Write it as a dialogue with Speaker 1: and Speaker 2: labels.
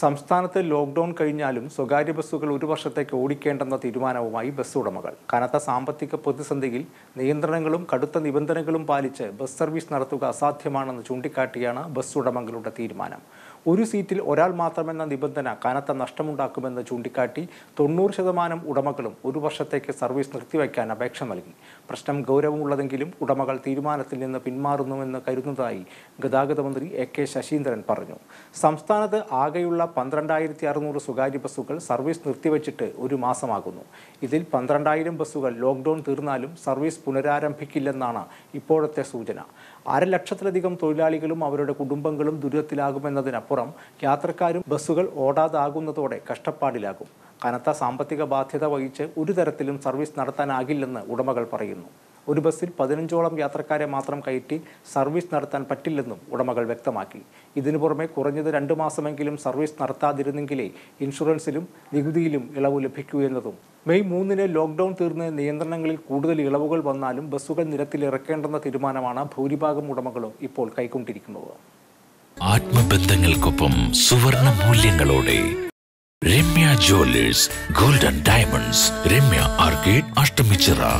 Speaker 1: സംസ്ഥാനത്ത് ലോക്ക്ഡൌൺ കഴിഞ്ഞാലും സ്വകാര്യ ബസ്സുകൾ ഒരു വർഷത്തേക്ക് ഓടിക്കേണ്ടെന്ന തീരുമാനവുമായി ബസ് ഉടമകൾ കനത്ത സാമ്പത്തിക പ്രതിസന്ധിയിൽ നിയന്ത്രണങ്ങളും കടുത്ത നിബന്ധനകളും പാലിച്ച് ബസ് സർവീസ് നടത്തുക അസാധ്യമാണെന്ന് ചൂണ്ടിക്കാട്ടിയാണ് ബസ് ഉടമകളുടെ തീരുമാനം ഒരു സീറ്റിൽ ഒരാൾ മാത്രമെന്ന നിബന്ധന കനത്ത നഷ്ടമുണ്ടാക്കുമെന്ന് ചൂണ്ടിക്കാട്ടി തൊണ്ണൂറ് ശതമാനം ഉടമകളും ഒരു വർഷത്തേക്ക് സർവീസ് നിർത്തിവയ്ക്കാൻ അപേക്ഷ നൽകി പ്രശ്നം ഗൗരവമുള്ളതെങ്കിലും ഉടമകൾ തീരുമാനത്തിൽ നിന്ന് പിന്മാറുന്നുവെന്ന് കരുതുന്നതായി ഗതാഗത മന്ത്രി എ കെ ശശീന്ദ്രൻ പറഞ്ഞു സംസ്ഥാനത്ത് ആകെയുള്ള പന്ത്രണ്ടായിരത്തി അറുന്നൂറ് സ്വകാര്യ ബസ്സുകൾ സർവീസ് നിർത്തിവച്ചിട്ട് ഒരു മാസമാകുന്നു ഇതിൽ പന്ത്രണ്ടായിരം ബസ്സുകൾ ലോക്ക്ഡൌൺ തീർന്നാലും സർവീസ് പുനരാരംഭിക്കില്ലെന്നാണ് ഇപ്പോഴത്തെ സൂചന അരലക്ഷത്തിലധികം തൊഴിലാളികളും അവരുടെ കുടുംബങ്ങളും ദുരിതത്തിലാകുമെന്നതിനപ്പുറം യാത്രക്കാരും ബസ്സുകൾ ഓടാതാകുന്നതോടെ കഷ്ടപ്പാടിലാകും കനത്ത സാമ്പത്തിക ബാധ്യത വഹിച്ച് ഒരു തരത്തിലും സർവീസ് നടത്താനാകില്ലെന്ന് ഉടമകൾ പറയുന്നു ഒരു ബസ്സിൽ പതിനഞ്ചോളം യാത്രക്കാരെ മാത്രം കയറ്റി സർവീസ് നടത്താൻ പറ്റില്ലെന്നും ഉടമകൾ വ്യക്തമാക്കി ഇതിനു പുറമെ കുറഞ്ഞത് രണ്ടു മാസമെങ്കിലും സർവീസ് നടത്താതിരുന്നെങ്കിലേ ഇൻഷുറൻസിലും നികുതിയിലും ഇളവ് ലഭിക്കൂ എന്നതും മെയ് മൂന്നിന് ലോക്ക്ഡൌൺ തീർന്ന് നിയന്ത്രണങ്ങളിൽ കൂടുതൽ ഇളവുകൾ വന്നാലും ബസ്സുകൾ നിരത്തിൽ ഇറക്കേണ്ടെന്ന തീരുമാനമാണ് ഭൂരിഭാഗം ഉടമകളും ഇപ്പോൾ കൈക്കൊണ്ടിരിക്കുന്നത് ആത്മബന്ധങ്ങൾക്കൊപ്പം സുവർണ മൂല്യങ്ങളോടെ Ramya jewellers golden diamonds Ramya arcade Ashtamichira